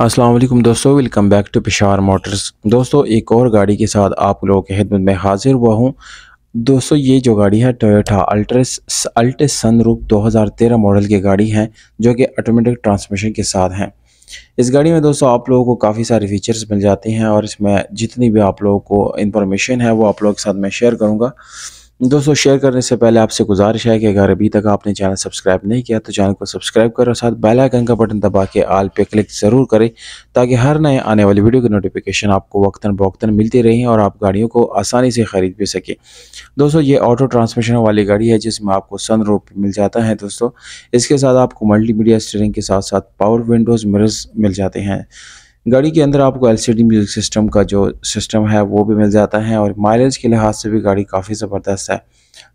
असलम दोस्तों welcome back to पिशार motors दोस्तों एक और गाड़ी के साथ आप लोगों की खिदमत में हाजिर हुआ हूँ दोस्तों ये जो गाड़ी है टोयोटा अल्ट्रेस अल्टे हज़ार तेरह मॉडल की गाड़ी है जो कि ऑटोमेटिक ट्रांसमिशन के साथ हैं इस गाड़ी में दोस्तों आप लोगों को काफ़ी सारे फीचर्स मिल जाते हैं और इसमें जितनी भी आप लोगों को इन्फॉर्मेशन है वो आप लोगों के साथ मैं शेयर करूँगा दोस्तों शेयर करने से पहले आपसे गुजारिश है कि अगर अभी तक आपने चैनल सब्सक्राइब नहीं किया तो चैनल को सब्सक्राइब करें और साथ बेल आइकन का बटन दबा के आल पे क्लिक ज़रूर करें ताकि हर नए आने वाली वीडियो की नोटिफिकेशन आपको वक्तन बोक्ता मिलती रहे और आप गाड़ियों को आसानी से ख़रीद भी सकें दोस्तों ये ऑटो ट्रांसमिशन वाली गाड़ी है जिसमें आपको सन रूप मिल जाता है दोस्तों इसके साथ आपको मीडिया स्टीयरिंग के साथ साथ पावर विंडोज़ मिरर्स मिल जाते हैं गाड़ी के अंदर आपको एलसीडी म्यूज़िक सिस्टम का जो सिस्टम है वो भी मिल जाता है और माइलेज के लिहाज से भी गाड़ी काफ़ी ज़बरदस्त है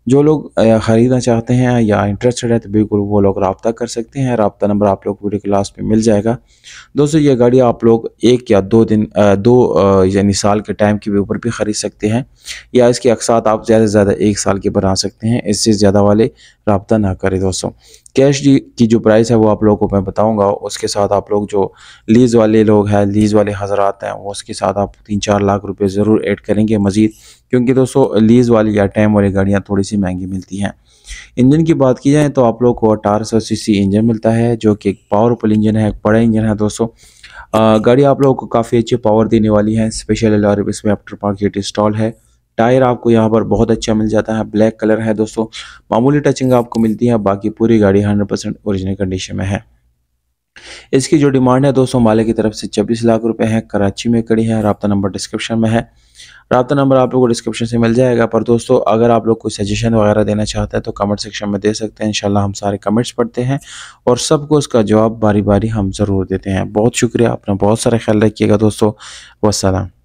जो लोग ख़रीदना चाहते हैं या इंटरेस्टेड है तो बिल्कुल वो लोग रबता कर सकते हैं रबता नंबर आप लोग वीडियो क्लास में मिल जाएगा दोस्तों ये गाड़ी आप लोग एक या दो दिन दो यानी साल के टाइम के ऊपर भी ख़रीद सकते हैं या इसके अकसात आप ज़्यादा से ज़्यादा एक साल के बना सकते हैं इससे ज़्यादा वाले रबता ना करें दोस्तों कैश की जो प्राइस है वो आप लोगों को मैं बताऊंगा उसके साथ आप लोग जो लीज़ वाले लोग हैं लीज़ वाले हजरात हैं वो उसके साथ आप तीन चार लाख रुपए ज़रूर ऐड करेंगे मज़ीद क्योंकि दोस्तों लीज वाली या टैम वाली गाड़ियाँ थोड़ी सी महंगी मिलती हैं इंजन की बात की जाए तो आप लोग को अठारह सौ सी इंजन मिलता है जो कि एक पावरफुल इंजन है एक बड़ा इंजन है दोस्तों गाड़ी आप लोगों को काफ़ी अच्छी पावर देने वाली है स्पेशल और इसमें आफ्टर पार्किट इंस्टॉल है टायर आपको यहाँ पर बहुत अच्छा मिल जाता है ब्लैक कलर है दोस्तों मामूली टचिंग आपको मिलती है बाकी पूरी गाड़ी 100% ओरिजिनल कंडीशन में है इसकी जो डिमांड है दोस्तों माले की तरफ से छब्बीस लाख रुपए है कराची में कड़ी है रबता नंबर डिस्क्रिप्शन में है रबता नंबर आप लोगों को डिस्क्रिप्शन से मिल जाएगा पर दोस्तों अगर आप लोग कोई सजेशन वगैरह देना चाहते हैं तो कमेंट सेक्शन में दे सकते हैं इन हम सारे कमेंट्स पढ़ते हैं और सबको उसका जवाब बारी बारी हम ज़रूर देते हैं बहुत शुक्रिया अपना बहुत सारा ख्याल रखिएगा दोस्तों वसलम